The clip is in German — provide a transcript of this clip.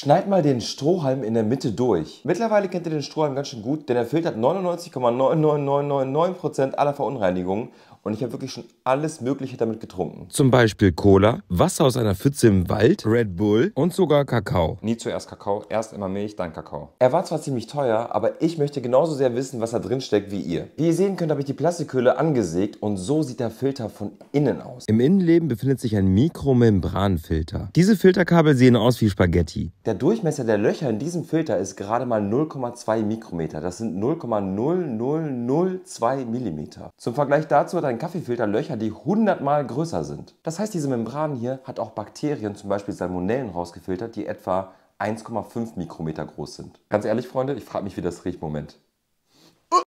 Schneid mal den Strohhalm in der Mitte durch. Mittlerweile kennt ihr den Strohhalm ganz schön gut, denn er filtert 99,99999% aller Verunreinigungen und ich habe wirklich schon alles Mögliche damit getrunken. Zum Beispiel Cola, Wasser aus einer Pfütze im Wald, Red Bull und sogar Kakao. Nie zuerst Kakao, erst immer Milch, dann Kakao. Er war zwar ziemlich teuer, aber ich möchte genauso sehr wissen, was da drin steckt wie ihr. Wie ihr sehen könnt, habe ich die Plastikhöhle angesägt und so sieht der Filter von innen aus. Im Innenleben befindet sich ein Mikromembranfilter. Diese Filterkabel sehen aus wie Spaghetti. Der Durchmesser der Löcher in diesem Filter ist gerade mal 0,2 Mikrometer. Das sind 0,0002 Millimeter. Zum Vergleich dazu hat ein kleinen Kaffeefilterlöcher, die hundertmal größer sind. Das heißt, diese Membran hier hat auch Bakterien, zum Beispiel Salmonellen, rausgefiltert, die etwa 1,5 Mikrometer groß sind. Ganz ehrlich, Freunde, ich frage mich, wie das riecht. Moment.